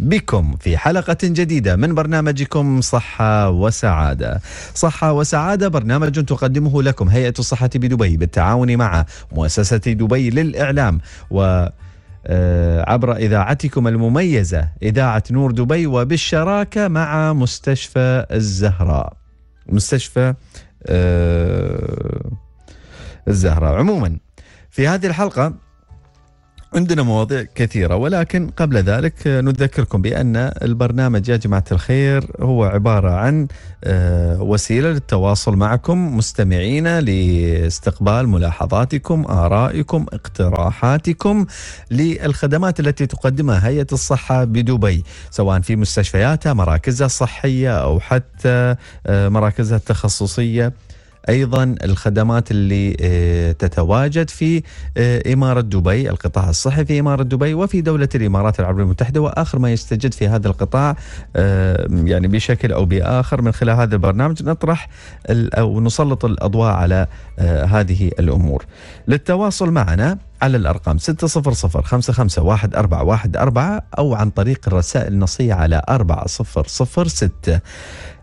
بكم في حلقة جديدة من برنامجكم صحة وسعادة. صحة وسعادة برنامج تقدمه لكم هيئة الصحة بدبي بالتعاون مع مؤسسة دبي للإعلام و آه، عبر اذاعتكم المميزه اذاعه نور دبي وبالشراكه مع مستشفى الزهراء. مستشفى آه، الزهراء عموما في هذه الحلقه عندنا مواضيع كثيرة ولكن قبل ذلك آه، نذكركم بأن البرنامج يا جماعة الخير هو عبارة عن آه، وسيلة للتواصل معكم مستمعينا لاستقبال ملاحظاتكم آرائكم اقتراحاتكم للخدمات التي تقدمها هيئة الصحة بدبي سواء في مستشفياتها مراكزها الصحية أو حتى آه، مراكزها التخصصية ايضا الخدمات اللي آه، تتواجد في آه، اماره دبي القطاع الصحي في اماره دبي وفي دوله الامارات العربيه المتحده واخر ما يستجد في هذا القطاع آه، يعني بشكل او باخر من خلال هذا البرنامج نطرح او نسلط الاضواء على هذه الامور. للتواصل معنا على الأرقام 600 551 414 أو عن طريق الرسائل النصية على 4006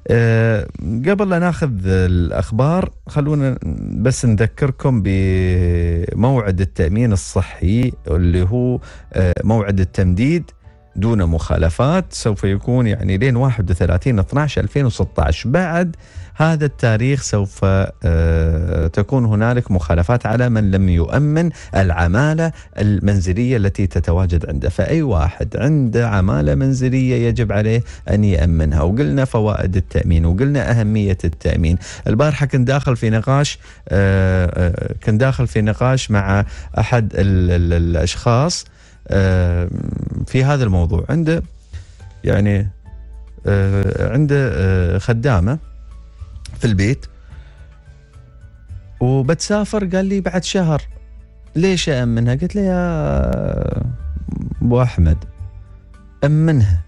آه، قبل لا ناخذ الاخبار خلونا بس نذكركم بموعد التامين الصحي اللي هو آه، موعد التمديد دون مخالفات سوف يكون يعني لين 31 12 2016 بعد هذا التاريخ سوف آه، تكون هنالك مخالفات على من لم يؤمن العمالة المنزلية التي تتواجد عنده فأي واحد عنده عمالة منزلية يجب عليه أن يأمنها وقلنا فوائد التأمين وقلنا أهمية التأمين البارحة كنت داخل في نقاش آه، آه، كنت داخل في نقاش مع أحد الأشخاص في هذا الموضوع عنده يعني عنده خدامه في البيت وبتسافر قال لي بعد شهر ليش أأمنها قلت له يا أبو أحمد أمنها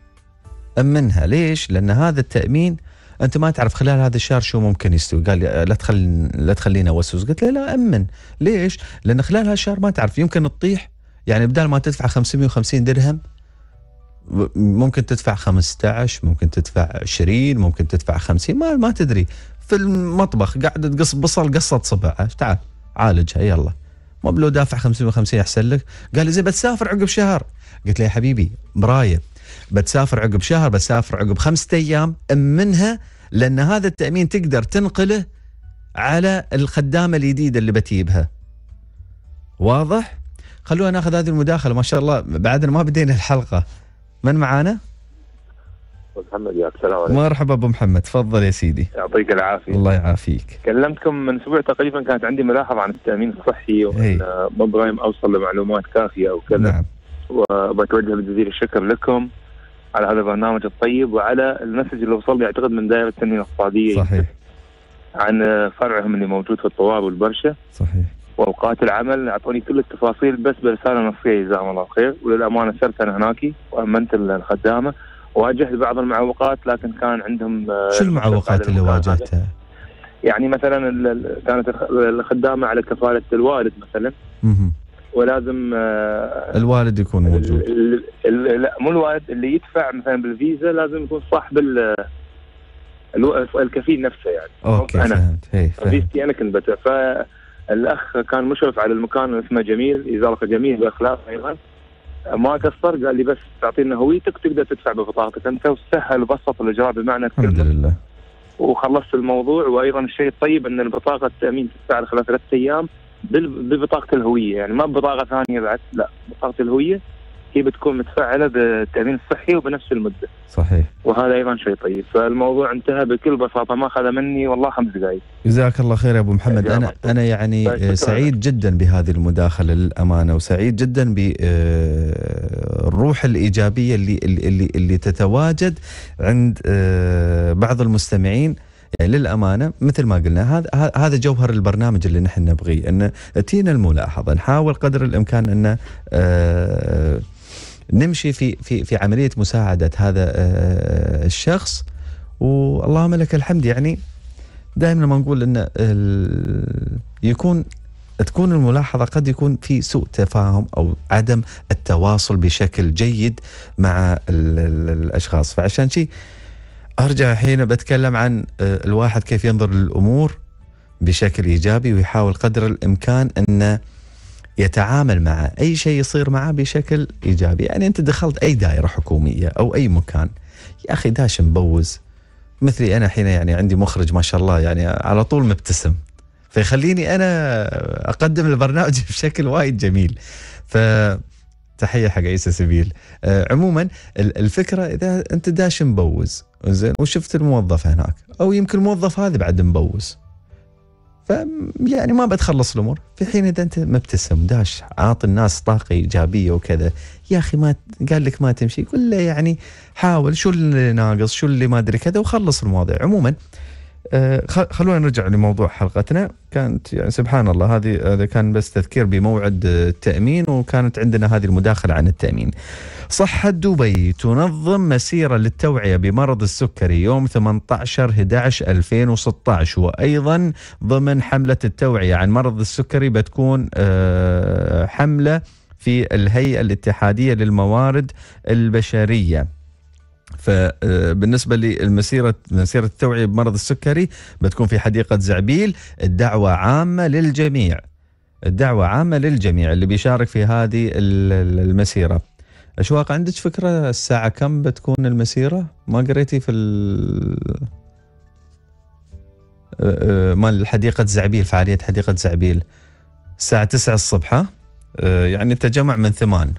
أمنها ليش لأن هذا التأمين انت ما تعرف خلال هذا الشهر شو ممكن يستوي قال لي لا تخل لا تخلينا وسوس قلت له لا امن ليش لان خلال هالشهر ما تعرف يمكن تطيح يعني بدال ما تدفع 550 درهم ممكن تدفع 15 ممكن تدفع 20 ممكن تدفع 50 ما ما تدري في المطبخ قاعده تقص بصل قصت صبعه تعال عالجها يلا مو بلو دافع 550 احسن لك قال لي زين بتسافر عقب شهر قلت له يا حبيبي برايه بتسافر عقب شهر بتسافر عقب خمسة ايام منها لان هذا التامين تقدر تنقله على الخدامه الجديده اللي بتجيبها واضح خلونا ناخذ هذه المداخله ما شاء الله بعدنا ما بدينا الحلقه من معانا محمد ياك السلام عليكم مرحبا ابو محمد تفضل يا سيدي يعطيك العافيه الله يعافيك كلمتكم من اسبوع تقريبا كانت عندي ملاحظه عن التامين الصحي وان ما إيه. برايم اوصل لمعلومات كافيه او كذا نعم وبتوجه بجزيل الشكر لكم على هذا البرنامج الطيب وعلى المسج اللي وصل لي اعتقد من دائره التنميه الاقتصاديه صحيح عن فرعهم اللي موجود في الطواب والبرشه صحيح واوقات العمل اعطوني كل التفاصيل بس برساله نصيه جزاهم الله خير وللامانه سرت انا هناك وامنت الخدامه واجهت بعض المعوقات لكن كان عندهم آه، شو المعوقات اللي واجهتها؟ يعني مثلا كانت الخدامه على كفاله الوالد مثلا مه. ولازم آه، الوالد يكون موجود لا مو الوالد اللي يدفع مثلا بالفيزا لازم يكون صاحب الكفيل نفسه يعني اوكي أنا. فهمت اي فهمت. فيزتي انا كنت بدفع فالاخ كان مشرف على المكان اسمه جميل ازاره جميل باخلاص ايضا ما قصر قال لي بس تعطينا هويتك تقدر تدفع ببطاقتك انت وسهل وبسط الاجراء بمعنى الكلمه الحمد لله وخلصت الموضوع وايضا الشيء الطيب ان البطاقه التامين تدفع خلال ثلاثة ايام ببطاقه الهويه يعني ما ببطاقه ثانيه بعد لا بطاقه الهويه هي بتكون متفعله بالتامين الصحي وبنفس المده. صحيح. وهذا ايضا شيء طيب، فالموضوع انتهى بكل بساطه ما اخذ مني والله خمس دقائق. جزاك الله خير يا ابو محمد، انا انا يعني طيب، سعيد جدا بهذه المداخله للامانه وسعيد جدا بالروح آه، الايجابيه اللي اللي اللي تتواجد عند آه، بعض المستمعين يعني للامانه مثل ما قلنا هذا هذا جوهر البرنامج اللي نحن نبغيه ان تينا الملاحظه نحاول قدر الامكان ان آه، نمشي في في في عمليه مساعده هذا آه، آه، الشخص واللهم لك الحمد يعني دائما ما نقول ان يكون تكون الملاحظه قد يكون في سوء تفاهم او عدم التواصل بشكل جيد مع الاشخاص فعشان شيء ارجع الحين بتكلم عن آه، الواحد كيف ينظر للامور بشكل ايجابي ويحاول قدر الامكان انه يتعامل مع اي شيء يصير معاه بشكل ايجابي، يعني انت دخلت اي دائره حكوميه او اي مكان يا اخي داش مبوز مثلي انا حين يعني عندي مخرج ما شاء الله يعني على طول مبتسم فيخليني انا اقدم البرنامج بشكل وايد جميل. ف تحيه حق عيسى سبيل أه عموما الفكره اذا انت داش مبوز زين وشفت الموظف هناك او يمكن الموظف هذا بعد مبوز ف يعني ما بتخلص الامور في حين اذا انت مبتسم داش عاطي الناس طاقه ايجابيه وكذا يا اخي ما قال لك ما تمشي قل له يعني حاول شو اللي ناقص شو اللي ما ادري كذا وخلص المواضيع عموما آه، خلونا نرجع لموضوع حلقتنا كانت يعني سبحان الله هذه هذا كان بس تذكير بموعد التامين وكانت عندنا هذه المداخله عن التامين. صحه دبي تنظم مسيره للتوعيه بمرض السكري يوم 18 11 2016 وايضا ضمن حمله التوعيه عن مرض السكري بتكون آه، حمله في الهيئه الاتحاديه للموارد البشريه. فبالنسبه للمسيره مسيره التوعيه بمرض السكري بتكون في حديقه زعبيل الدعوه عامه للجميع الدعوه عامه للجميع اللي بيشارك في هذه المسيره اشواق عندك فكره الساعه كم بتكون المسيره ما قريتي في ال... مال حديقه زعبيل فعاليه حديقه زعبيل الساعه 9 الصبح يعني تجمع من ثمان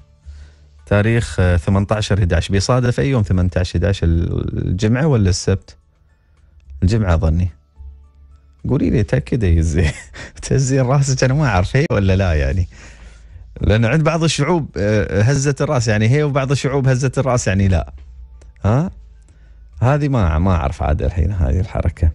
تاريخ 18 11 بيصادف اي يوم 18 11 الجمعه ولا السبت؟ الجمعه ظني قولي لي تاكدي يزي تهزين راسك انا ما اعرف هي ولا لا يعني لانه عند بعض الشعوب آه، هزت الراس يعني هي وبعض الشعوب هزت الراس يعني لا ها هذه ما ما اعرف عاد الحين هذه الحركه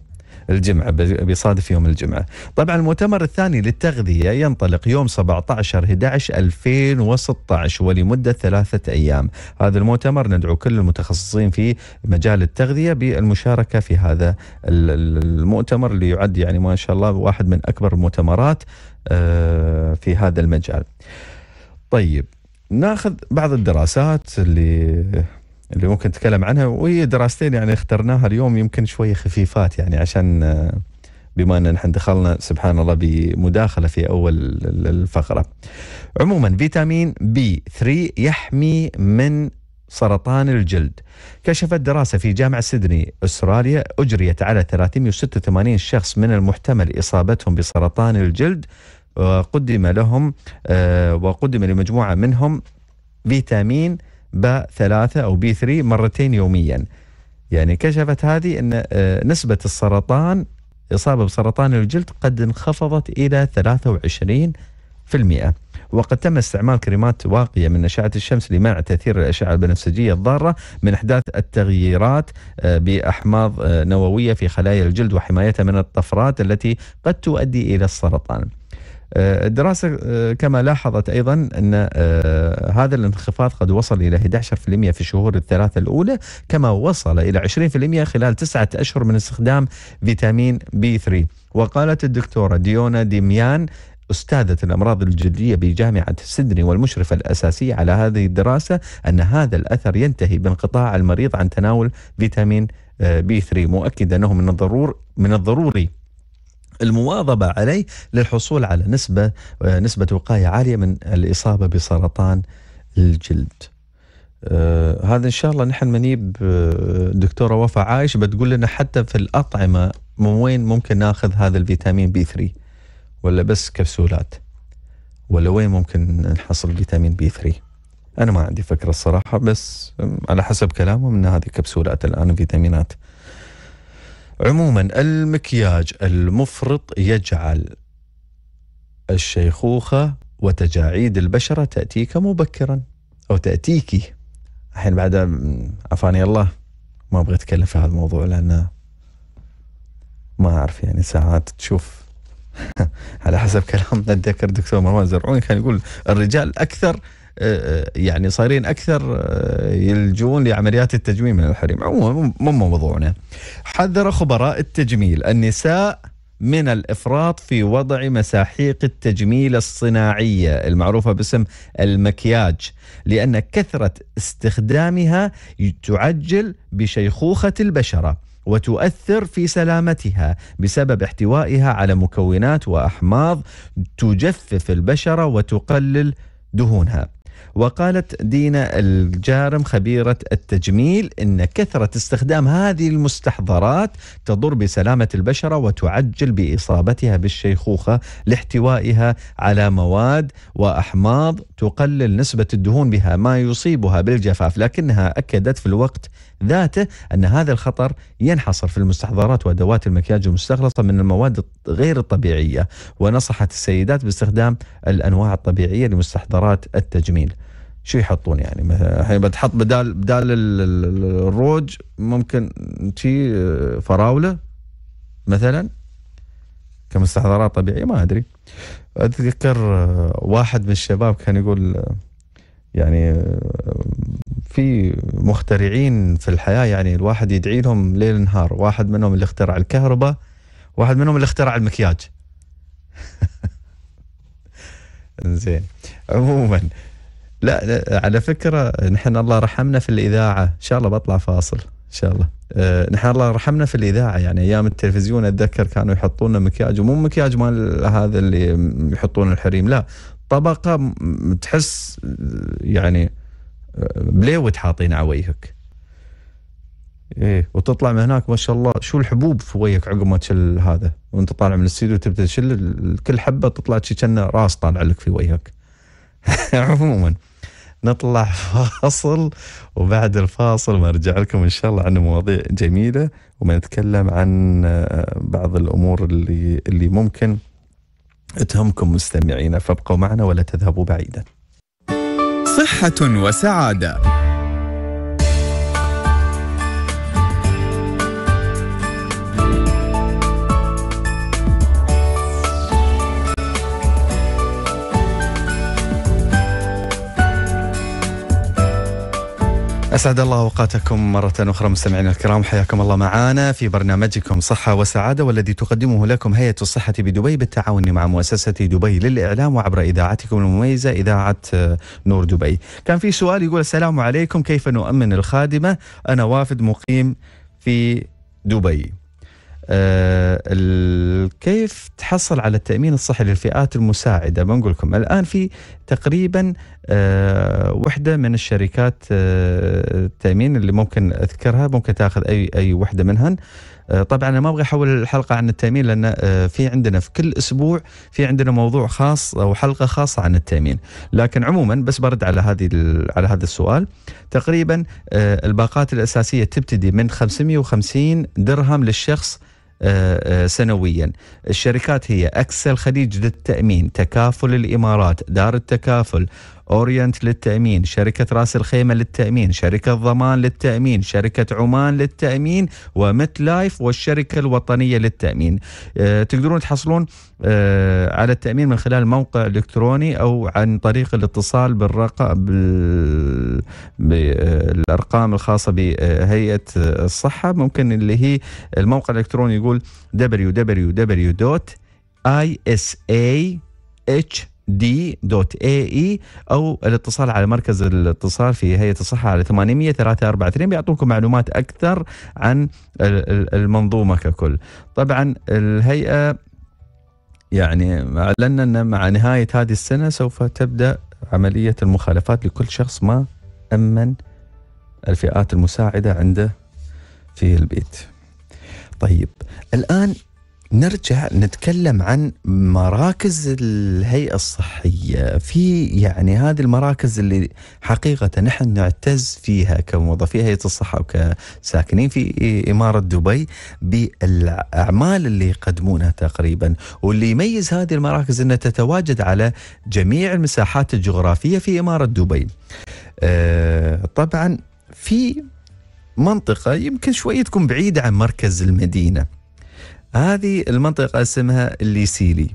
الجمعة بيصادف يوم الجمعة طبعا المؤتمر الثاني للتغذية ينطلق يوم 17 11 2016 ولمدة ثلاثة أيام هذا المؤتمر ندعو كل المتخصصين في مجال التغذية بالمشاركة في هذا المؤتمر اللي يعد يعني ما شاء الله واحد من أكبر المؤتمرات آه، في هذا المجال طيب ناخذ بعض الدراسات اللي اللي ممكن نتكلم عنها وهي دراستين يعني اخترناها اليوم يمكن شويه خفيفات يعني عشان آه، بما ان نحن دخلنا سبحان الله بمداخله في اول الفقره. عموما فيتامين بي 3 يحمي من سرطان الجلد. كشفت دراسه في جامعه سيدني استراليا اجريت على 386 شخص من المحتمل اصابتهم بسرطان الجلد وقدم لهم آه، وقدم لمجموعه منهم فيتامين ب ثلاثة أو بي 3 مرتين يوميا يعني كشفت هذه أن آه، نسبة السرطان إصابة بسرطان الجلد قد انخفضت إلى 23% وقد تم استعمال كريمات واقية من أشعة الشمس لمنع تأثير الأشعة البنفسجية الضارة من إحداث التغييرات آه، بأحماض آه، نووية في خلايا الجلد وحمايتها من الطفرات التي قد تؤدي إلى السرطان آه، الدراسة آه، كما لاحظت أيضا أن آه، هذا الانخفاض قد وصل إلى 11% في الشهور الثلاثة الأولى كما وصل إلى 20% خلال تسعة أشهر من استخدام فيتامين بي 3 وقالت الدكتورة ديونا ديميان أستاذة الأمراض الجلدية بجامعة سيدني والمشرفة الأساسية على هذه الدراسة أن هذا الأثر ينتهي بانقطاع المريض عن تناول فيتامين بي 3 مؤكدة أنه من الضرور من الضروري المواظبة عليه للحصول على نسبة آه، نسبة وقاية عالية من الإصابة بسرطان الجلد آه هذا إن شاء الله نحن منيب آه، دكتورة وفاء عايش بتقول لنا حتى في الأطعمة من وين ممكن ناخذ هذا الفيتامين بي 3 ولا بس كبسولات ولا وين ممكن نحصل فيتامين بي 3 أنا ما عندي فكرة الصراحة بس على حسب كلامهم أن هذه كبسولات الآن فيتامينات عموما المكياج المفرط يجعل الشيخوخة وتجاعيد البشرة تأتيك مبكرا أو تأتيك الحين بعد عفاني الله ما أبغى أتكلم في هذا الموضوع لأن ما أعرف يعني ساعات تشوف على حسب كلام اتذكر دكتور مروان زرعون كان يقول الرجال اكثر آه، آه، يعني صايرين اكثر آه، يلجؤون لعمليات التجميل من الحريم عموما مو موضوعنا حذر خبراء التجميل النساء من الافراط في وضع مساحيق التجميل الصناعيه المعروفه باسم المكياج لان كثره استخدامها تعجل بشيخوخه البشره وتؤثر في سلامتها بسبب احتوائها على مكونات واحماض تجفف البشره وتقلل دهونها وقالت دينا الجارم خبيرة التجميل إن كثرة استخدام هذه المستحضرات تضر بسلامة البشرة وتعجل بإصابتها بالشيخوخة لاحتوائها على مواد وأحماض تقلل نسبة الدهون بها ما يصيبها بالجفاف لكنها أكدت في الوقت ذاته أن هذا الخطر ينحصر في المستحضرات وأدوات المكياج المستخلصة من المواد غير الطبيعية ونصحت السيدات باستخدام الأنواع الطبيعية لمستحضرات التجميل شو يحطون يعني مثلا بتحط بدال بدال الروج ممكن شي آه، فراوله مثلا كمستحضرات طبيعيه ما ادري اتذكر آه، واحد من الشباب كان يقول آه، يعني في مخترعين في الحياه يعني الواحد يدعي لهم ليل نهار، واحد منهم اللي اخترع الكهرباء، واحد منهم اللي اخترع المكياج. زين عموما لا, لا على فكره نحن الله رحمنا في الاذاعه، ان شاء الله بطلع فاصل ان شاء الله. آه، نحن الله رحمنا في الاذاعه يعني ايام التلفزيون اتذكر كانوا يحطون مكياج ومو مكياج مال هذا اللي يحطون الحريم لا طبقه تحس يعني بليوت حاطين على وجهك ايه وتطلع من هناك ما شاء الله شو الحبوب في وجهك عقب ما تشل هذا وانت طالع من الاستديو تبدا تشل كل حبه تطلع كأنه راس طالع لك في وجهك عموما نطلع فاصل وبعد الفاصل برجع لكم ان شاء الله عن مواضيع جميله وبنتكلم عن آه، بعض الامور اللي اللي ممكن تهمكم مستمعينا فابقوا معنا ولا تذهبوا بعيدا. صحة وسعادة أسعد الله أوقاتكم مرة أخرى مستمعينا الكرام حياكم الله معنا في برنامجكم صحة وسعادة والذي تقدمه لكم هيئة الصحة بدبي بالتعاون مع مؤسسة دبي للإعلام وعبر إذاعتكم المميزة إذاعة آه، نور دبي كان في سؤال يقول السلام عليكم كيف نؤمن الخادمة أنا وافد مقيم في دبي آه، كيف تحصل على التأمين الصحي للفئات المساعدة بنقول لكم الآن في تقريبا آه، وحدة من الشركات آه، التأمين اللي ممكن أذكرها ممكن تأخذ أي أي وحدة منهن طبعا انا ما ابغى احول الحلقه عن التامين لان في عندنا في كل اسبوع في عندنا موضوع خاص او حلقه خاصه عن التامين، لكن عموما بس برد على هذه على هذا السؤال تقريبا الباقات الاساسيه تبتدي من 550 درهم للشخص آه، آه، سنويا الشركات هي أكسل خليج للتأمين تكافل الإمارات دار التكافل أورينت للتأمين شركة راس الخيمة للتأمين شركة ضمان للتأمين شركة عمان للتأمين ومت لايف والشركة الوطنية للتأمين أه تقدرون تحصلون أه على التأمين من خلال موقع إلكتروني أو عن طريق الاتصال بالرقم بال... بالأرقام آه، الخاصة بهيئة الصحة ممكن اللي هي الموقع الإلكتروني يقول www.isa دي دوت اي اي او الاتصال على مركز الاتصال في هيئه الصحه على 800 342 بيعطوكم معلومات اكثر عن المنظومه ككل. طبعا الهيئه يعني اعلنا ان مع نهايه هذه السنه سوف تبدا عمليه المخالفات لكل شخص ما امن الفئات المساعده عنده في البيت. طيب الان نرجع نتكلم عن مراكز الهيئة الصحية في يعني هذه المراكز اللي حقيقة نحن نعتز فيها كموظفي هيئة الصحة وكساكنين في إمارة دبي بالأعمال اللي يقدمونها تقريبا واللي يميز هذه المراكز أنها تتواجد على جميع المساحات الجغرافية في إمارة دبي آه، طبعا في منطقة يمكن شوية تكون بعيدة عن مركز المدينة هذه المنطقة اسمها الليسيلي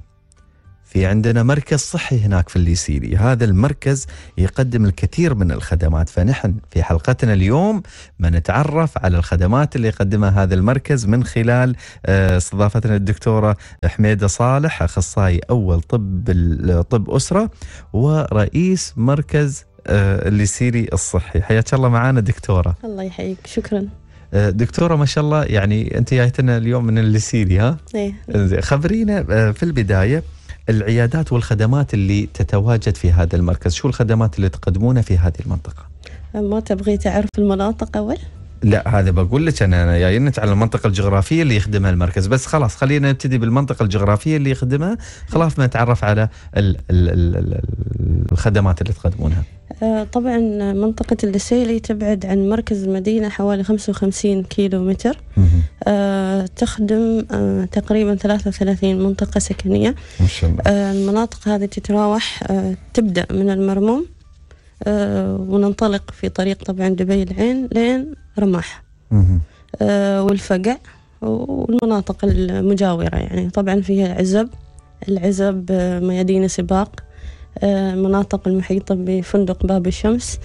في عندنا مركز صحي هناك في الليسيلي هذا المركز يقدم الكثير من الخدمات فنحن في حلقتنا اليوم بنتعرف على الخدمات اللي يقدمها هذا المركز من خلال آه، استضافتنا الدكتورة حميدة صالح أخصائي أول طب طب أسرة ورئيس مركز آه، الليسيلي الصحي حياك الله معنا دكتورة الله يحييك شكرا آه، دكتوره ما شاء الله يعني انت جايتنا اليوم من الليسيري ها؟ ايه خبرينا آه، في البدايه العيادات والخدمات اللي تتواجد في هذا المركز، شو الخدمات اللي تقدمونها في هذه المنطقه؟ ما تبغي تعرف المناطق اول؟ لا هذا بقول لك انا جاي على المنطقه الجغرافيه اللي يخدمها المركز بس خلاص خلينا نبتدي بالمنطقه الجغرافيه اللي يخدمها خلاص ما نتعرف على الـ الـ الـ الخدمات اللي تقدمونها آه، طبعا منطقة اللسيلي تبعد عن مركز المدينة حوالي 55 كيلو متر تخدم آه، تقريبا 33 منطقة سكنية ما شاء الله. آه، المناطق هذه تتراوح تبدأ من المرموم وننطلق في طريق طبعا دبي العين لين رماح آه، والفقع والمناطق المجاورة يعني طبعا فيها العزب العزب آه، ميادين سباق المناطق آه، المحيطة بفندق باب الشمس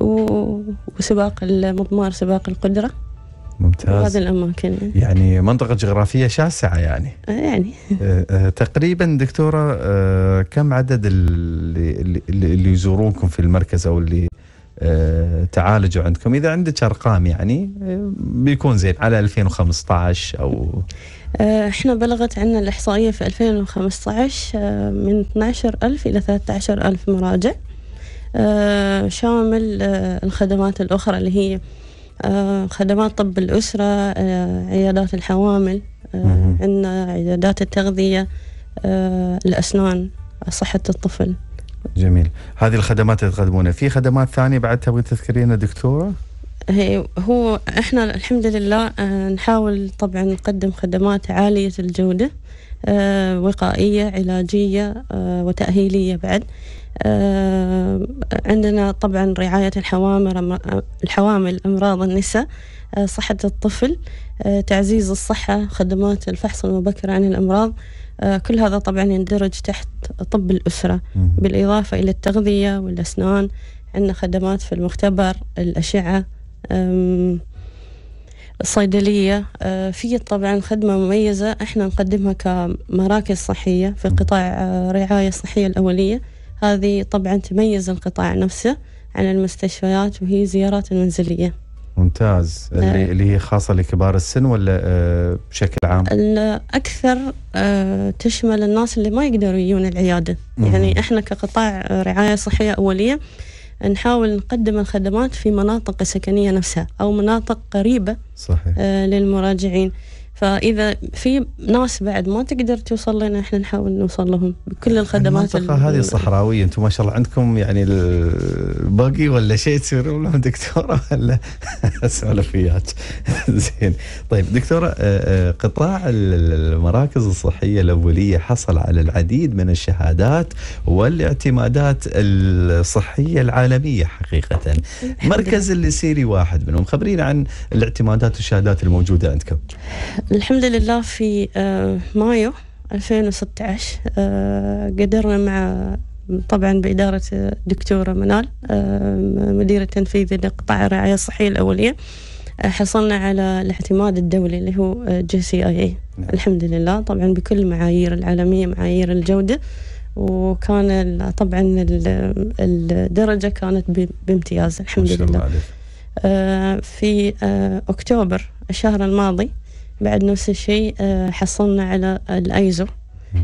وسباق المضمار سباق القدرة ممتاز هذه الاماكن يعني. يعني منطقه جغرافيه شاسعه يعني يعني تقريبا دكتوره كم عدد اللي, اللي يزورونكم في المركز او اللي آه، تعالجوا عندكم اذا عندك ارقام يعني آه، بيكون زين على 2015 او آه، احنا بلغت عنا الاحصائيه في 2015 من 12000 الى 13000 مراجع شامل الخدمات الاخرى اللي هي خدمات طب الاسره عيادات الحوامل عندنا عيادات التغذيه الاسنان صحه الطفل جميل هذه الخدمات اللي تقدمونها في خدمات ثانيه بعد تبغي تذكرينها دكتوره هو احنا الحمد لله آه، نحاول طبعا نقدم خدمات عاليه الجوده آه، وقائيه علاجيه آه، وتاهيليه بعد عندنا طبعا رعايه الحوامل الحوامل امراض النساء صحه الطفل تعزيز الصحه خدمات الفحص المبكر عن الامراض آه، كل هذا طبعا يندرج تحت طب الأسرة بالإضافة إلى التغذية والأسنان عندنا خدمات في المختبر الأشعة الصيدلية آه، في طبعا خدمة مميزة احنا نقدمها كمراكز صحية في قطاع آه، رعايه الصحية الأولية هذه طبعا تميز القطاع نفسه عن المستشفيات وهي زيارات منزلية ممتاز نعم. اللي, اللي هي خاصة لكبار السن ولا آه، بشكل عام؟ الاكثر آه، تشمل الناس اللي ما يقدروا يجون العيادة مم. يعني إحنا كقطاع رعاية صحية أولية نحاول نقدم الخدمات في مناطق سكنيه نفسها أو مناطق قريبة صحيح. آه، للمراجعين فاذا في ناس بعد ما تقدر توصل لنا احنا نحاول نوصل لهم بكل آه، الخدمات المنطقه هذه صحراويه انتم ما شاء الله عندكم يعني الباقي ولا شيء تسيرون لهم دكتوره ولا وياك زين طيب دكتوره آه، آه، قطاع المراكز الصحيه الاوليه حصل على العديد من الشهادات والاعتمادات الصحيه العالميه حقيقه مركز اللي سيري واحد منهم خبرينا عن الاعتمادات والشهادات الموجوده عندكم الحمد لله في آه، مايو 2016 آه، قدرنا مع طبعا بإدارة الدكتورة منال آه، مديرة تنفيذ لقطاع الرعاية الصحية الأولية حصلنا على الاعتماد الدولي اللي هو جي سي اي اي نعم. الحمد لله طبعا بكل معايير العالمية معايير الجودة وكان طبعا الدرجة كانت بامتياز الحمد لله في أكتوبر الشهر الماضي بعد نفس الشيء آه، حصلنا على الايزو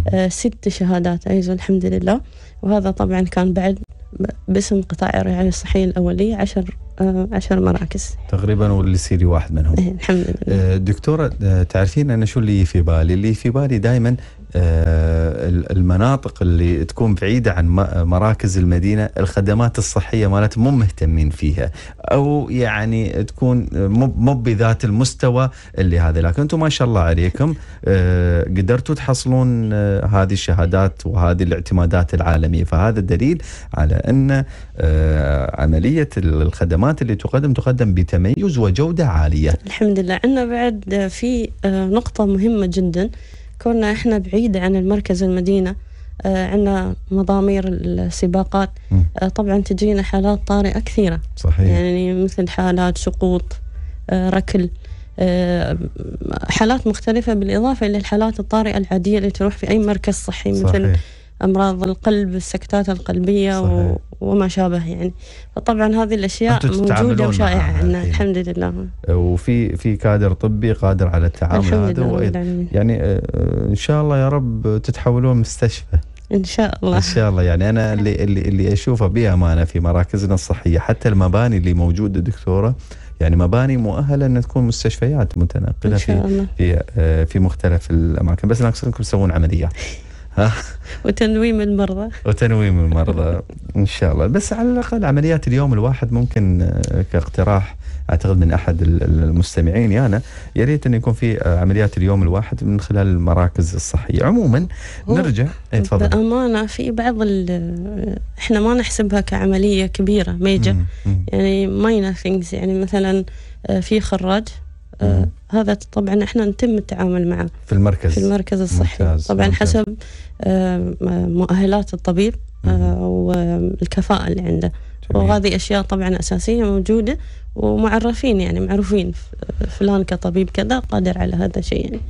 آه، ست شهادات ايزو الحمد لله وهذا طبعا كان بعد باسم قطاع الرعايه الصحيه الاوليه عشر آه، عشر مراكز تقريبا والسيري واحد منهم إيه، الحمد لله دكتورة تعرفين أنا شو اللي في بالي اللي في بالي دائما آه، المناطق اللي تكون بعيدة عن مراكز المدينة الخدمات الصحية مالت مو مهتمين فيها أو يعني تكون مو بذات المستوى اللي هذا لكن أنتم ما شاء الله عليكم آه، قدرتوا تحصلون آه، هذه الشهادات وهذه الاعتمادات العالمية فهذا دليل على أن عملية الخدمات اللي تقدم تقدم بتميز وجودة عالية الحمد لله عندنا بعد في نقطة مهمة جداً كنا إحنا بعيد عن المركز المدينة آه، عندنا مضامير السباقات آه، طبعا تجينا حالات طارئة كثيرة صحيح. يعني مثل حالات سقوط آه، ركل حالات مختلفة بالإضافة إلى الحالات الطارئة العادية اللي تروح في أي مركز صحي مثل صحيح. امراض القلب السكتات القلبيه صحيح. و... وما شابه يعني فطبعا هذه الاشياء موجوده وشائعه عندنا إيه. الحمد لله وفي في كادر طبي قادر على التعامل هذا وإيه يعني آه، آه، ان شاء الله يا رب تتحولون مستشفى ان شاء الله ان شاء الله يعني انا اللي اللي, اللي اشوفه بامانه في مراكزنا الصحيه حتى المباني اللي موجوده دكتوره يعني مباني مؤهله ان تكون مستشفيات متنقله في في آه، في مختلف الاماكن بس ناقصكم تسوون عمليات وتنويم المرضى وتنويم المرضى ان شاء الله بس على الاقل عمليات اليوم الواحد ممكن آه، كاقتراح اعتقد من احد المستمعين يانا يا ريت انه يكون في آه، عمليات اليوم الواحد من خلال المراكز الصحيه عموما نرجع إيه، تفضل بامانه في بعض احنا ما نحسبها كعمليه كبيره ميجر يعني ماينر ثينجز يعني مثلا آه، في خراج آه هذا طبعا احنا نتم التعامل معه في المركز في المركز الصحي ممتاز. طبعا ممتاز. حسب آه مؤهلات الطبيب آه والكفاءة اللي عنده جميل. وهذه أشياء طبعا أساسية موجودة ومعرفين يعني معروفين فلان كطبيب كذا قادر على هذا الشيء يعني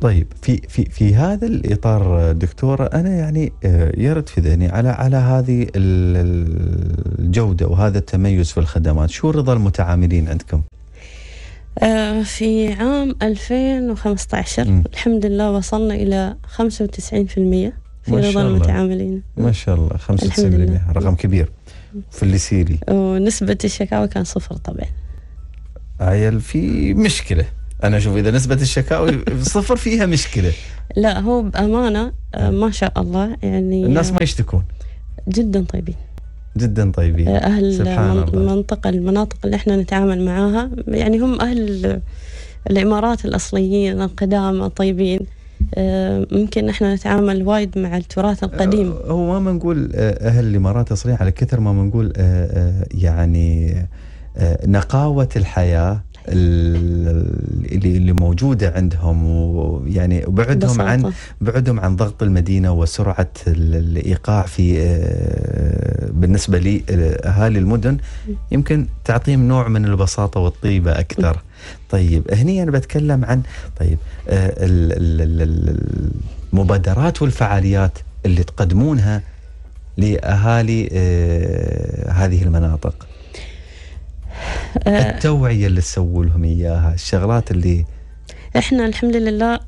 طيب في في في هذا الاطار دكتوره انا يعني آه، يرد في ذهني على على هذه الجوده وهذا التميز في الخدمات، شو رضا المتعاملين عندكم؟ آه، في عام 2015 م. الحمد لله وصلنا إلى 95% في رضا المتعاملين ما شاء الله 95% رقم كبير في اللي سيري ونسبة الشكاوى كان صفر طبعا عيل في مشكلة أنا أشوف إذا نسبة الشكاوي صفر فيها مشكلة لا هو بأمانة آه، ما شاء الله يعني الناس ما يشتكون جدا طيبين جدا طيبين آه، اهل سبحان من الله. المناطق اللي احنا نتعامل معاها يعني هم اهل الامارات الاصليين القدامى الطيبين آه، ممكن احنا نتعامل وايد مع التراث القديم آه، هو ما بنقول اهل الامارات الاصليين على كثر ما بنقول يعني نقاوه الحياه اللي اللي موجوده عندهم ويعني وبعدهم عن بعدهم عن ضغط المدينه وسرعه الايقاع في آه، بالنسبه لاهالي آه، المدن يمكن تعطيهم نوع من البساطه والطيبه اكثر. طيب هني انا بتكلم عن طيب آه، المبادرات والفعاليات اللي تقدمونها لاهالي هذه المناطق. آه، التوعيه اللي تسووا لهم اياها الشغلات اللي احنا الحمد لله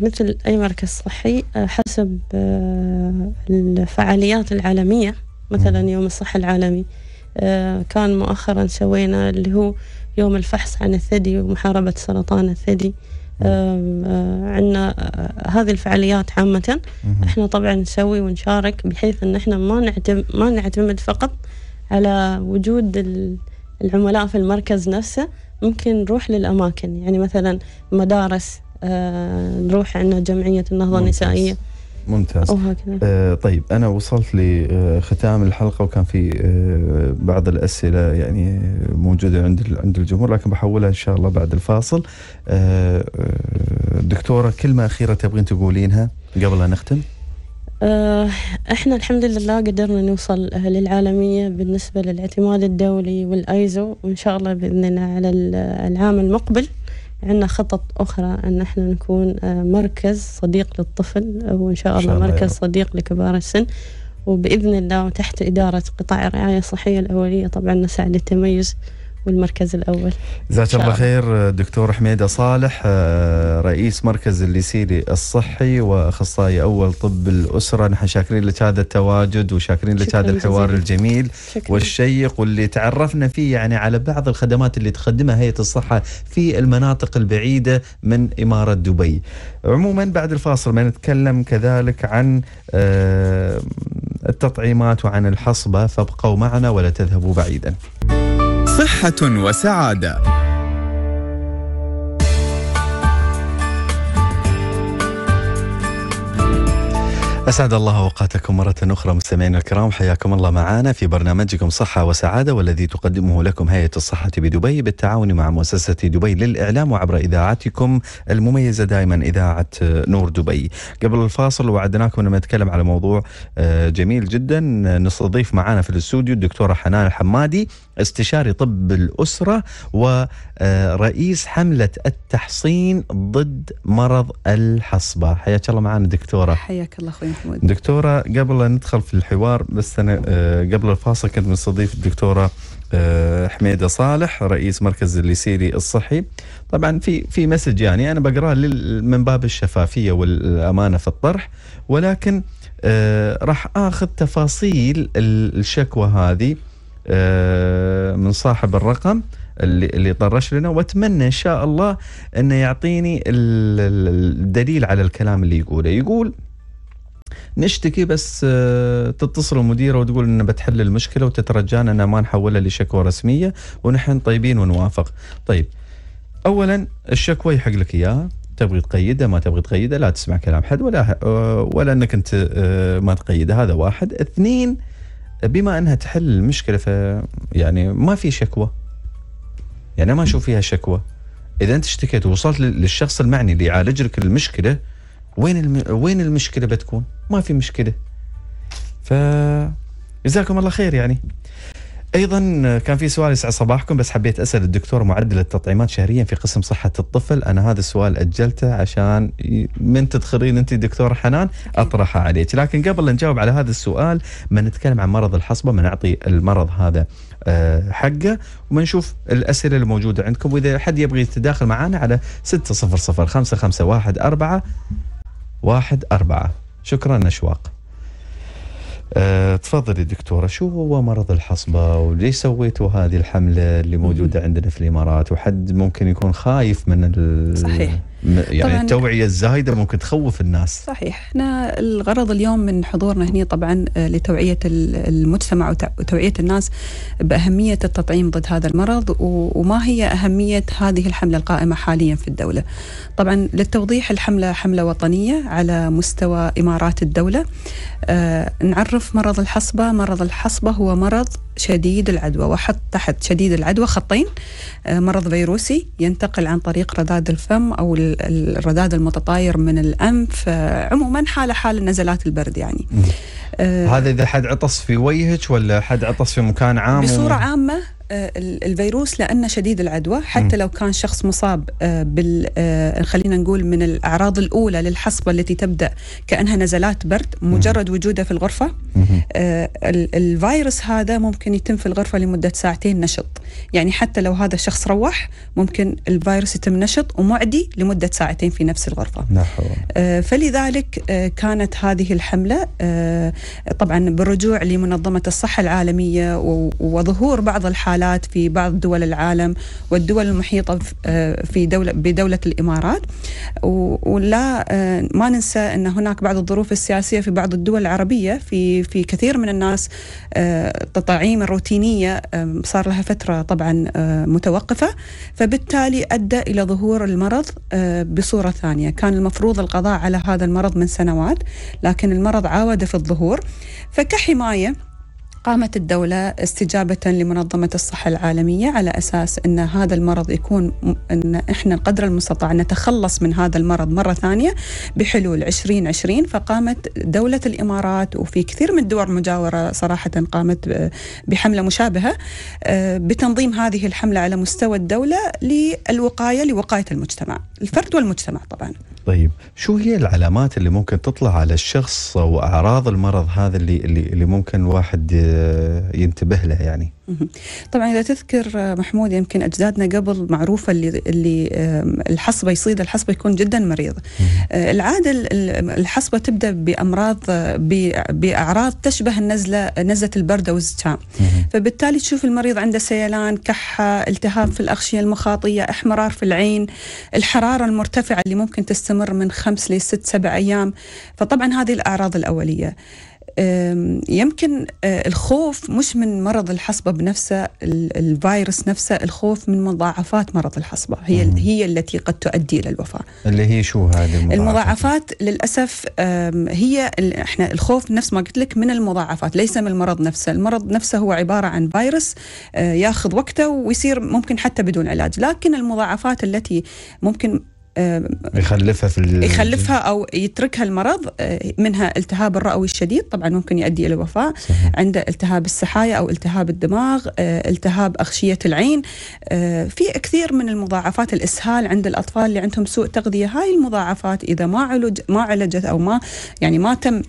مثل اي مركز صحي آه، حسب آه، الفعاليات العالميه مثلا يوم الصحه العالمي كان مؤخرا سوينا اللي هو يوم الفحص عن الثدي ومحاربه سرطان الثدي عندنا هذه الفعاليات عامة احنا طبعا نسوي ونشارك بحيث ان احنا ما نعتمد ما نعتمد فقط على وجود ال العملاء في المركز نفسه ممكن نروح للأماكن يعني مثلا مدارس آه، نروح عندنا جمعية النهضة ممتاز. النسائية ممتاز وهكذا آه طيب أنا وصلت لختام الحلقة وكان في آه بعض الأسئلة يعني موجودة عند عند الجمهور لكن بحولها إن شاء الله بعد الفاصل آه, آه، دكتورة كلمة أخيرة تبغين تقولينها قبل أن نختم آه، احنا الحمد لله قدرنا نوصل للعالمية بالنسبة للاعتماد الدولي والايزو وان شاء الله باذن الله على العام المقبل عندنا خطط اخرى ان احنا نكون آه، مركز صديق للطفل وان شاء الله, شاء الله مركز صديق لكبار السن وباذن الله وتحت اداره قطاع الرعايه الصحيه الاوليه طبعا نسعى للتميز والمركز الأول جزاك الله خير دكتور حميدة صالح آه، رئيس مركز الليسيري الصحي وأخصائي أول طب الأسرة نحن شاكرين لك هذا التواجد وشاكرين لك هذا الحوار جزيلا. الجميل شكرا. والشيق واللي تعرفنا فيه يعني على بعض الخدمات اللي تقدمها هيئة الصحة في المناطق البعيدة من إمارة دبي عموما بعد الفاصل ما نتكلم كذلك عن آه، التطعيمات وعن الحصبة فابقوا معنا ولا تذهبوا بعيدا صحة وسعادة. أسعد الله أوقاتكم مرة أخرى مستمعينا الكرام حياكم الله معنا في برنامجكم صحة وسعادة والذي تقدمه لكم هيئة الصحة بدبي بالتعاون مع مؤسسة دبي للإعلام وعبر إذاعتكم المميزة دائما إذاعة نور دبي قبل الفاصل وعدناكم أن نتكلم على موضوع آه، جميل جدا نستضيف معنا في الاستوديو الدكتورة حنان الحمادي استشاري طب الأسرة ورئيس حملة التحصين ضد مرض الحصبة حياك الله معنا دكتورة حياك الله أخوي محمود دكتورة قبل لا ندخل في الحوار بس أنا آه، قبل الفاصل كنت مستضيف الدكتورة آه، حميده صالح رئيس مركز الليسيري الصحي طبعا في في مسج يعني انا بقراه من باب الشفافيه والامانه في الطرح ولكن آه، راح اخذ تفاصيل الشكوى هذه آه، من صاحب الرقم اللي اللي طرش لنا واتمنى ان شاء الله انه يعطيني الدليل على الكلام اللي يقوله يقول نشتكي بس آه، تتصل المديره وتقول انه بتحل المشكله وتترجانا ان ما نحولها لشكوى رسميه ونحن طيبين ونوافق طيب اولا الشكوى يحق لك اياها تبغي تقيده ما تبغي تقيده لا تسمع كلام حد ولا آه، ولا انك انت ما تقيده هذا واحد اثنين بما انها تحل المشكله ف يعني ما في شكوى يعني ما اشوف فيها شكوى اذا انت اشتكيت ووصلت للشخص المعني اللي يعالج لك المشكله وين الم... وين المشكله بتكون؟ ما في مشكله ف جزاكم الله خير يعني ايضا كان في سؤال يسعد صباحكم بس حبيت اسال الدكتور معدل التطعيمات شهريا في قسم صحه الطفل انا هذا السؤال اجلته عشان من تدخلين انت دكتور حنان اطرحه عليك لكن قبل نجاوب على هذا السؤال ما نتكلم عن مرض الحصبه ما نعطي المرض هذا آه، حقه وبنشوف الاسئله الموجوده عندكم واذا حد يبغى يتداخل معنا على 600 551 4 1 4 شكرا اشواق أه تفضلي دكتوره شو هو مرض الحصبه وليش سويتوا هذه الحمله اللي موجوده عندنا في الامارات وحد ممكن يكون خايف من ال... صحيح يعني التوعيه الزايده ممكن تخوف الناس صحيح احنا الغرض اليوم من حضورنا هنا طبعا آه، لتوعيه المجتمع وتوعيه الناس باهميه التطعيم ضد هذا المرض وما هي اهميه هذه الحمله القائمه حاليا في الدوله طبعا للتوضيح الحمله حمله وطنيه على مستوى امارات الدوله آه، نعرف مرض الحصبه مرض الحصبه هو مرض شديد العدوى وحط تحت شديد العدوى خطين آه، مرض فيروسي ينتقل عن طريق رذاذ الفم او الرذاذ المتطاير من الانف آه، عموما حاله حال نزلات البرد يعني آه، هذا اذا حد عطس في وجهك ولا حد عطس في مكان عام بصوره عامه آه، الفيروس لانه شديد العدوى حتى لو كان شخص مصاب آه، بال آه، خلينا نقول من الاعراض الاولى للحصبه التي تبدا كانها نزلات برد مجرد وجوده في الغرفه الفيروس هذا ممكن يتم في الغرفه لمده ساعتين نشط يعني حتى لو هذا الشخص روح ممكن الفيروس يتم نشط ومعدي لمده ساعتين في نفس الغرفه فلذلك كانت هذه الحمله طبعا بالرجوع لمنظمه الصحه العالميه وظهور بعض الحالات الاحتفالات في بعض دول العالم والدول المحيطة آه، في دولة بدولة الإمارات ولا آه، ما ننسى أن هناك بعض الظروف السياسية في بعض الدول العربية في في كثير من الناس التطعيم آه، الروتينية صار لها فترة طبعا متوقفة فبالتالي أدى إلى ظهور المرض بصورة ثانية كان المفروض القضاء على هذا المرض من سنوات لكن المرض عاود في الظهور فكحماية قامت الدولة استجابة لمنظمة الصحة العالمية على أساس أن هذا المرض يكون أن إحنا قدر المستطاع نتخلص من هذا المرض مرة ثانية بحلول 2020 فقامت دولة الإمارات وفي كثير من الدول المجاورة صراحة قامت بحملة مشابهة آه، بتنظيم هذه الحملة على مستوى الدولة للوقاية لوقاية المجتمع الفرد والمجتمع طبعاً طيب شو هي العلامات اللي ممكن تطلع على الشخص واعراض المرض هذا اللي اللي, اللي ممكن الواحد ينتبه له يعني طبعا اذا تذكر آه، محمود يمكن اجدادنا قبل معروفه اللي اللي الحصبه يصيد الحصبه يكون جدا مريض آه، العاده الحصبه تبدا بامراض آه، باعراض تشبه النزله نزله البرد او فبالتالي تشوف المريض عنده سيلان كحه التهاب في الاغشيه المخاطيه احمرار في العين الحراره المرتفعه اللي ممكن تستمر من خمس لست سبع ايام فطبعا هذه الاعراض الاوليه يمكن أه، الخوف مش من مرض الحصبة بنفسه الفيروس نفسه الخوف من مضاعفات مرض الحصبة هي مم. هي التي قد تؤدي إلى الوفاة اللي هي شو هذه المضاعفات؟ المضاعفات للأسف هي احنا الخوف نفس ما قلت لك من المضاعفات ليس من المرض نفسه المرض نفسه هو عبارة عن فيروس أه، ياخذ وقته ويصير ممكن حتى بدون علاج لكن المضاعفات التي ممكن آه، يخلفها في يخلفها او يتركها المرض آه، منها التهاب الرئوي الشديد طبعا ممكن يؤدي الى الوفاه صحيح. عنده التهاب السحايا او التهاب الدماغ آه، التهاب اغشيه العين في كثير من المضاعفات الاسهال عند الاطفال اللي عندهم سوء تغذيه هاي المضاعفات اذا ما عالج ما عالجت او ما يعني ما تم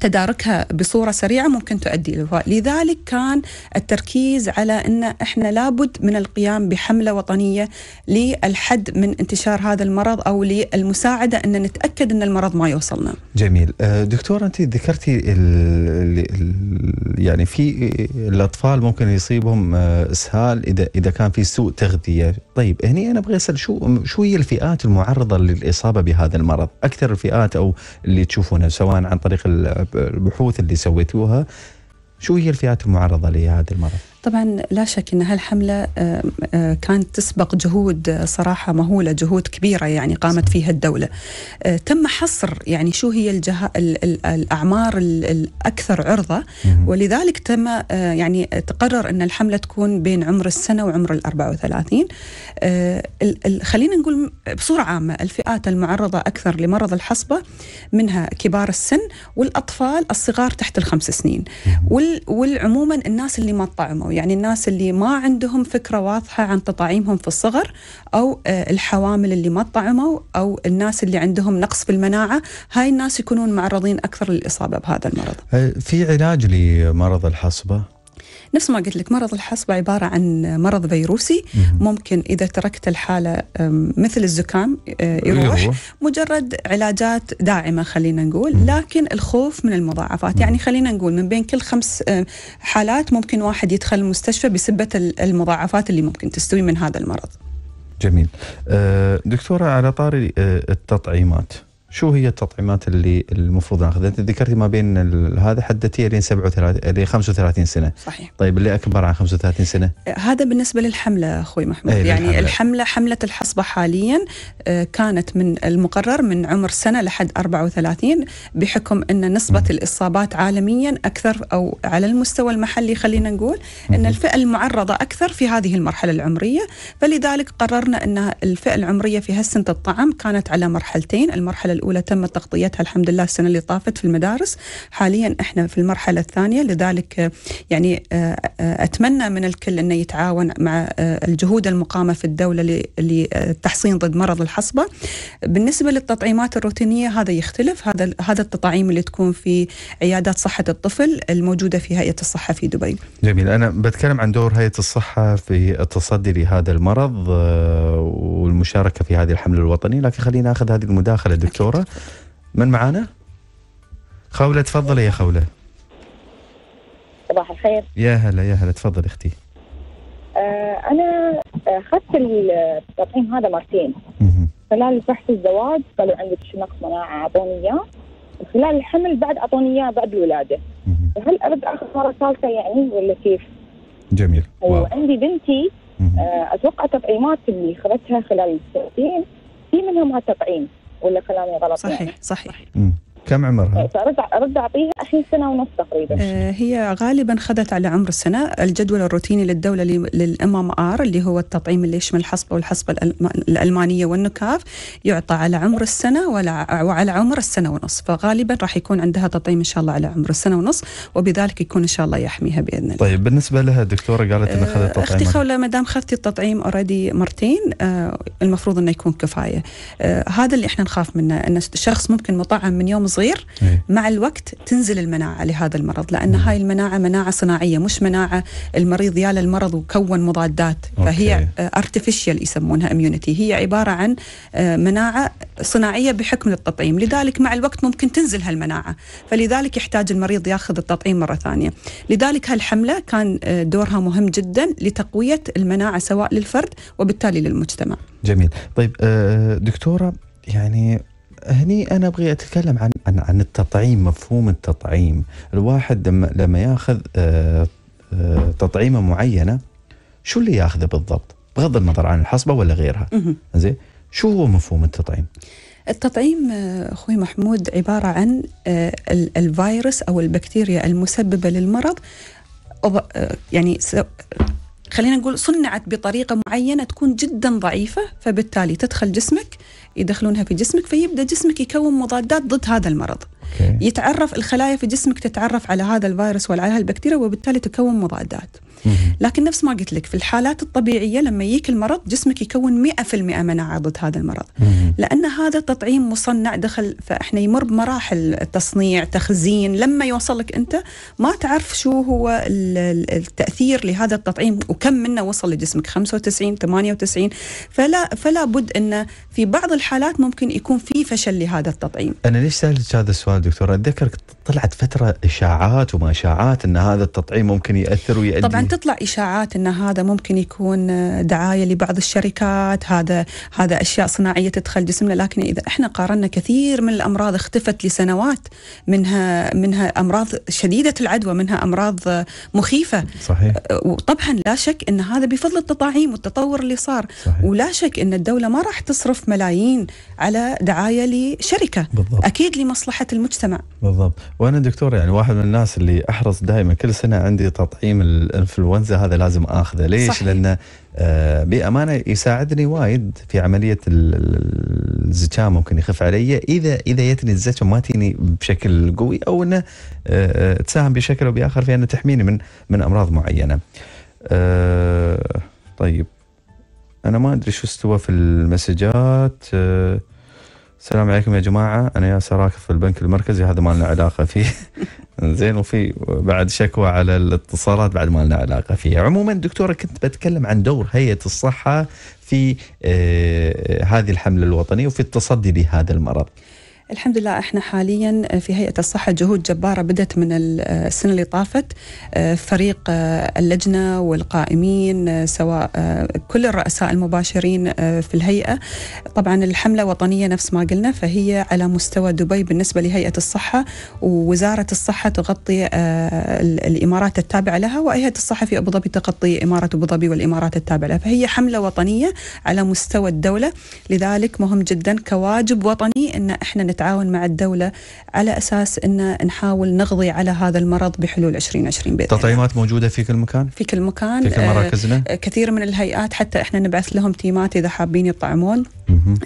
تداركها بصورة سريعة ممكن تؤدي إلى الوفاة لذلك كان التركيز على أن إحنا لابد من القيام بحملة وطنية للحد من انتشار هذا المرض أو للمساعدة أن نتأكد أن المرض ما يوصلنا جميل أه، دكتور أنت ذكرتي الـ الـ يعني في الأطفال ممكن يصيبهم أه، إسهال إذا إذا كان في سوء تغذية طيب هني أنا أبغى أسأل شو شو هي الفئات المعرضة للإصابة بهذا المرض أكثر الفئات أو اللي تشوفونها سواء عن طريق البحوث اللي سويتوها شو هي الفئات المعرضه لهذا المرض؟ طبعا لا شك ان هالحمله آه، آه، كانت تسبق جهود آه، صراحه مهوله جهود كبيره يعني قامت فيها الدوله تم حصر يعني شو هي الجه... الاعمار الاكثر عرضه ولذلك تم يعني تقرر ان الحمله تكون بين عمر السنه وعمر ال 34 خلينا نقول بصوره عامه الفئات المعرضه اكثر لمرض الحصبه منها كبار السن والاطفال الصغار تحت الخمس سنين وال... والعموما الناس اللي ما طعموا يعني الناس اللي ما عندهم فكرة واضحة عن تطعيمهم في الصغر أو آه، الحوامل اللي ما طعموا أو الناس اللي عندهم نقص في المناعة هاي الناس يكونون معرضين أكثر للإصابة بهذا المرض آه، في علاج لمرض الحصبة؟ نفس ما قلت لك مرض الحصبة عبارة عن مرض فيروسي ممكن إذا تركت الحالة مثل الزكام أه، يروح أيوة. مجرد علاجات داعمة خلينا نقول لكن الخوف من المضاعفات يعني خلينا نقول من بين كل خمس أه، حالات ممكن واحد يدخل المستشفى بسبة المضاعفات اللي ممكن تستوي من هذا المرض جميل أه، دكتورة على طاري التطعيمات شو هي التطعيمات اللي المفروض ناخذها؟ انت ذكرتي ما بين هذا حدتي لين 37 لين 35 سنه. صحيح. طيب اللي اكبر عن 35 سنه؟ هذا بالنسبه للحمله اخوي محمود، أيه يعني للحملة. الحمله حمله الحصبه حاليا آه، كانت من المقرر من عمر سنه لحد 34 بحكم ان نسبه م. الاصابات عالميا اكثر او على المستوى المحلي خلينا نقول ان الفئه المعرضه اكثر في هذه المرحله العمريه، فلذلك قررنا ان الفئه العمريه في هالسنه الطعام كانت على مرحلتين، المرحله الأولى تم تغطيتها الحمد لله السنة اللي طافت في المدارس حاليا إحنا في المرحلة الثانية لذلك آه، يعني آه، آه، أتمنى من الكل أنه يتعاون مع الجهود المقامة في الدولة للتحصين ضد مرض الحصبة بالنسبة للتطعيمات الروتينية هذا يختلف هذا هذا التطعيم اللي تكون في عيادات صحة الطفل الموجودة في هيئة الصحة في دبي جميل أنا بتكلم عن دور هيئة الصحة في التصدي لهذا المرض والمشاركة في هذه الحملة الوطنية لكن خلينا أخذ هذه المداخلة دكتور الدورة من معانا؟ خولة تفضلي يا خولة صباح الخير يا هلا يا هلا تفضلي اختي آه انا آه، اخذت التطعيم هذا مرتين خلال فحص الزواج قالوا عندك نقص مناعه اعطوني اياه وخلال الحمل بعد اعطوني اياه بعد الولاده هل ارد اخذ مره ثالثه يعني ولا كيف؟ جميل وعندي بنتي آه اتوقع تطعيمات اللي اخذتها خلال السنتين في منهم هالتطعيم ولا كلامي غلط صحيح يعني. صحيح مم. كم عمرها؟ إيه، رد رد اعطيها الحين سنه ونص تقريبا. آه، هي غالبا خذت على عمر السنه، الجدول الروتيني للدوله للام ام ار اللي هو التطعيم اللي يشمل الحصبه والحصبه الالمانيه والنكاف يعطى على عمر السنه ولا وعلى عمر السنه ونص، فغالبا راح يكون عندها تطعيم ان شاء الله على عمر السنه ونص وبذلك يكون ان شاء الله يحميها باذن الله. طيب بالنسبه لها دكتوره قالت انها اخذت تطعيم. آه، اختي خوله ما دام اخذتي التطعيم اوريدي مرتين آه، المفروض انه يكون كفايه. هذا اللي احنا نخاف منه ان شخص ممكن مطعم من يوم صغير إيه. مع الوقت تنزل المناعه لهذا المرض لان نعم. هاي المناعه مناعه صناعيه مش مناعه المريض يا المرض وكون مضادات أوكي. فهي ارتفيشال آه، يسمونها اميونيتي هي عباره عن آه، مناعه صناعيه بحكم التطعيم لذلك مع الوقت ممكن تنزل هالمناعه فلذلك يحتاج المريض ياخذ التطعيم مره ثانيه لذلك هالحمله كان آه، دورها مهم جدا لتقويه المناعه سواء للفرد وبالتالي للمجتمع جميل طيب دكتوره يعني هني انا ابغي اتكلم عن عن, عن التطعيم مفهوم التطعيم الواحد لما, لما ياخذ آه، آه، تطعيمه معينه شو اللي ياخذه بالضبط بغض النظر عن الحصبه ولا غيرها زين شو هو مفهوم التطعيم التطعيم آه، اخوي محمود عباره عن الفيروس او البكتيريا المسببه للمرض يعني خلينا نقول صنعت بطريقة معينة تكون جدا ضعيفة فبالتالي تدخل جسمك يدخلونها في جسمك فيبدأ جسمك يكون مضادات ضد هذا المرض okay. يتعرف الخلايا في جسمك تتعرف على هذا الفيروس وعلى على البكتيريا وبالتالي تكون مضادات لكن نفس ما قلت لك في الحالات الطبيعيه لما يجيك المرض جسمك يكون 100% مناعه ضد هذا المرض لان هذا تطعيم مصنع دخل فاحنا يمر بمراحل تصنيع تخزين لما يوصل لك انت ما تعرف شو هو التاثير لهذا التطعيم وكم منه وصل لجسمك 95 98 فلا فلا بد انه في بعض الحالات ممكن يكون في فشل لهذا التطعيم انا ليش سالتك هذا السؤال دكتوره اتذكر طلعت فتره اشاعات وما اشاعات ان هذا التطعيم ممكن ياثر ويؤدي طبعا تطلع اشاعات ان هذا ممكن يكون آه، دعايه لبعض الشركات هذا هذا اشياء صناعيه تدخل جسمنا لكن اذا احنا قارنا كثير من الامراض اختفت لسنوات منها منها امراض شديده العدوى منها امراض آه، مخيفه صحيح آه، وطبعا لا شك ان هذا بفضل التطعيم والتطور اللي صار صحيح. ولا شك ان الدوله ما راح تصرف ملايين على دعايه لشركه بالضبط. اكيد لمصلحه المجتمع بالضبط وانا دكتور يعني واحد من الناس اللي احرص دائما كل سنه عندي تطعيم الانفلونزا الانفلونزا هذا لازم اخذه ليش صحيح. لانه آه، بامانه يساعدني وايد في عمليه الزكام ممكن يخف علي اذا اذا يتني الزكام ما تيني بشكل قوي او انه آه، آه، تساهم بشكل او باخر في انه تحميني من من امراض معينه. طيب انا ما ادري شو استوى في المسجات السلام عليكم يا جماعه انا ياسر راكب في البنك المركزي هذا ما لنا علاقه فيه زين وفي بعد شكوى على الاتصالات بعد ما لنا علاقه فيها عموما دكتوره كنت بتكلم عن دور هيئه الصحه في آه، هذه الحمله الوطنيه وفي التصدي لهذا المرض الحمد لله احنا حاليا في هيئه الصحه جهود جباره بدات من السنه اللي طافت فريق آه، اللجنه والقائمين آه، سواء آه، كل الرؤساء المباشرين في الهيئه طبعا الحمله وطنيه نفس ما قلنا فهي على مستوى دبي بالنسبه لهيئه الصحه ووزاره الصحه تغطي الامارات التابعه لها وهيئه الصحه في ابو ظبي تغطي اماره ابو ظبي والامارات التابعه لها فهي حمله وطنيه على مستوى الدوله لذلك مهم جدا كواجب وطني ان احنا نتعلم نتعاون مع الدولة على أساس أن نحاول نقضي على هذا المرض بحلول 2020 بإذن التطعيمات موجودة في كل مكان؟ في كل مكان في كل آه، مراكزنا؟ آه كثير من الهيئات حتى إحنا نبعث لهم تيمات إذا حابين يطعمون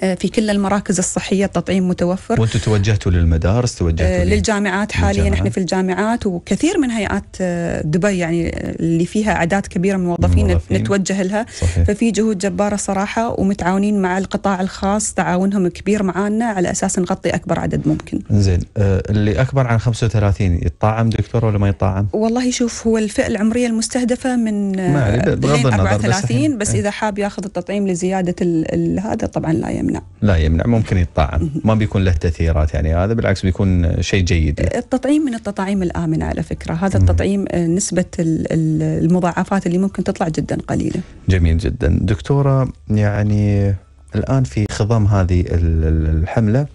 آه في كل المراكز الصحية التطعيم متوفر وأنتم توجهتوا للمدارس آه، توجهتوا آه للجامعات حاليا للجامعات. إحنا في الجامعات وكثير من هيئات آه، دبي يعني اللي فيها أعداد كبيرة من الموظفين نتوجه لها صحيح. ففي جهود جبارة صراحة ومتعاونين مع القطاع الخاص تعاونهم كبير معانا على أساس نغطي أكبر اكبر عدد ممكن. زين آه، اللي اكبر عن 35 يتطعم دكتور ولا ما يتطعم؟ والله شوف هو الفئه العمريه المستهدفه من آه، بغض النظر 34 بس, بس إيه. اذا حاب ياخذ التطعيم لزياده الـ الـ هذا طبعا لا يمنع. لا يمنع ممكن يتطعم ما بيكون له تاثيرات يعني هذا بالعكس بيكون شيء جيد. آه، التطعيم من التطاعيم الامنه على فكره هذا التطعيم نسبه المضاعفات اللي ممكن تطلع جدا قليله. جميل جدا دكتوره يعني الان في خضم هذه الحمله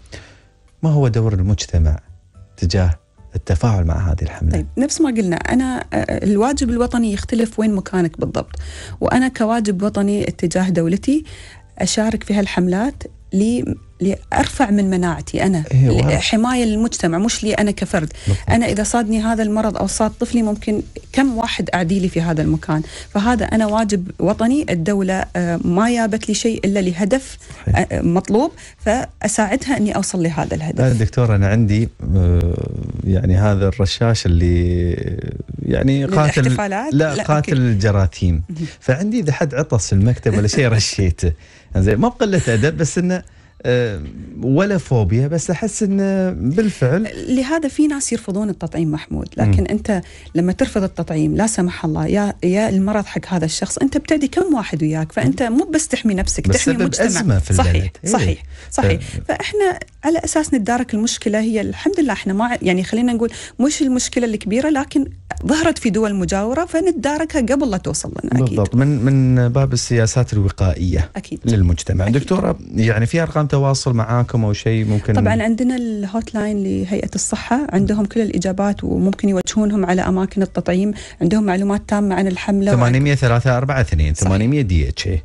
ما هو دور المجتمع تجاه التفاعل مع هذه الحمله. طيب نفس ما قلنا انا الواجب الوطني يختلف وين مكانك بالضبط، وانا كواجب وطني اتجاه دولتي اشارك في هالحملات لارفع من مناعتي انا أيوة. حمايه للمجتمع مش لي انا كفرد مفهوم. انا اذا صادني هذا المرض او صاد طفلي ممكن كم واحد اعدي لي في هذا المكان فهذا انا واجب وطني الدوله آه، ما يابت لي شيء الا لهدف صحيح. آه، مطلوب فاساعدها اني اوصل لهذا الهدف دكتور انا عندي آه، يعني هذا الرشاش اللي يعني قاتل لا, لا قاتل أوكي. الجراثيم فعندي اذا حد عطس في المكتب ولا شيء رشيته زين ما بقله ادب بس انه آه، ولا فوبيا بس احس انه بالفعل لهذا في ناس يرفضون التطعيم محمود لكن م. انت لما ترفض التطعيم لا سمح الله يا يا المرض حق هذا الشخص انت بتعدي كم واحد وياك فانت مو بس تحمي نفسك بس تحمي مجتمع أزمة في البلد. صحيح إيه؟ صحيح صحيح ف... فاحنا على اساس نتدارك المشكله هي الحمد لله احنا ما يعني خلينا نقول مش المشكله الكبيره لكن ظهرت في دول مجاوره فنتداركها قبل لا توصل لنا اكيد بالضبط من من باب السياسات الوقائيه اكيد للمجتمع أكيد. دكتوره يعني في ارقام تواصل معاكم او شيء ممكن طبعا عندنا الهوت لاين لهيئه الصحه عندهم كل الاجابات وممكن يوجهونهم على اماكن التطعيم عندهم معلومات تامه عن الحمله 800 3 4 2 800 دي اتش اي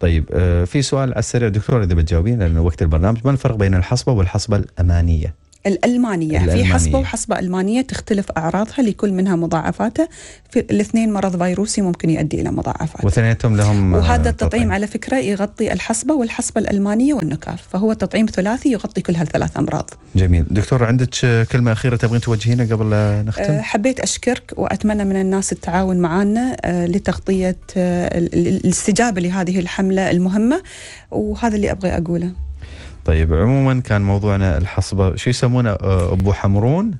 طيب آه في سؤال على السريع دكتور اذا بتجاوبين لانه وقت البرنامج ما الفرق بين الحصبه والحصبه الامانيه الألمانية. الألمانية في حصبة وحصبة ألمانية تختلف أعراضها لكل منها مضاعفاته في الاثنين مرض فيروسي ممكن يؤدي إلى مضاعفات وثنيتهم لهم آه، وهذا التطعيم على فكرة يغطي الحصبة والحصبة الألمانية والنكاف فهو تطعيم ثلاثي يغطي كل هالثلاث أمراض جميل دكتور عندك كلمة أخيرة تبغين توجهينها قبل نختم أه، حبيت أشكرك وأتمنى من الناس التعاون معنا أه، لتغطية الاستجابة لهذه الحملة المهمة وهذا اللي أبغى أقوله طيب عموما كان موضوعنا الحصبه شو يسمونه ابو حمرون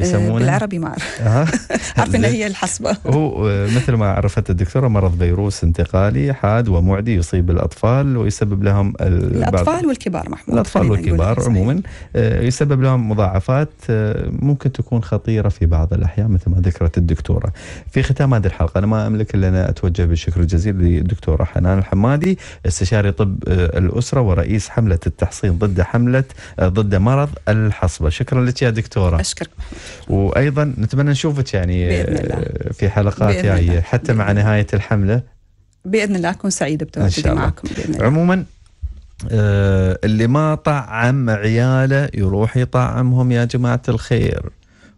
آه، يسمونه بالعربي ما اعرف عارف انها هي الحصبه هو آه، مثل ما عرفت الدكتوره مرض فيروس انتقالي حاد ومعدي يصيب الاطفال ويسبب لهم الاطفال والكبار محمود الاطفال والكبار عموما آه، يسبب لهم مضاعفات ممكن تكون خطيره في بعض الاحيان مثل ما ذكرت الدكتوره في ختام هذه الحلقه انا ما املك الا ان اتوجه بالشكر الجزيل للدكتوره حنان الحمادي استشاري طب الاسره ورئيس حمله التحصين ضد حمله ضد مرض الحصبه شكرا لك يا دكتوره اشكرك وايضا نتمنى نشوفك يعني بإذن الله. آه، في حلقات جايه يعني حتى مع نهايه الحمله باذن الله اكون سعيده بتواجدي معكم باذن الله عموما آه اللي ما طعم عياله يروح يطعمهم يا جماعه الخير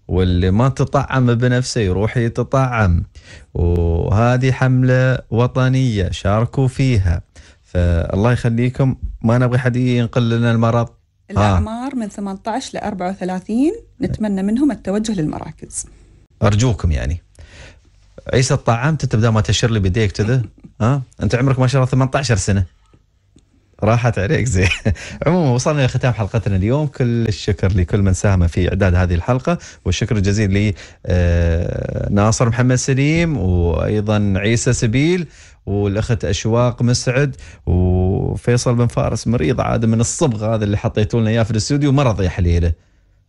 واللي ما تطعم بنفسه يروح يتطعم وهذه حملة وطنية شاركوا فيها فالله يخليكم ما نبغي حد ينقل لنا المرض الأعمار آه. من 18 ل 34 نتمنى منهم التوجه للمراكز أرجوكم يعني عيسى الطعام تبدا ما تشر لي بيديك كذا ها انت عمرك ما شاء الله 18 سنه راحت عليك زين عموما وصلنا الى ختام حلقتنا اليوم كل الشكر لكل من ساهم في اعداد هذه الحلقه والشكر الجزيل لناصر آه، محمد سليم وايضا عيسى سبيل والاخت اشواق مسعد وفيصل بن فارس مريض عاد من الصبغ هذا اللي حطيتوا لنا اياه في الاستوديو مرض يا حليله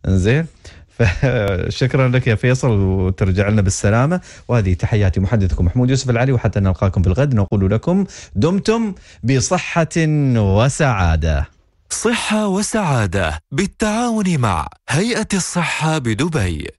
انزين فشكرا لك يا فيصل وترجع لنا بالسلامه وهذه تحياتي محدثكم محمود يوسف العلي وحتى نلقاكم بالغد نقول لكم دمتم بصحه وسعاده صحه وسعاده بالتعاون مع هيئه الصحه بدبي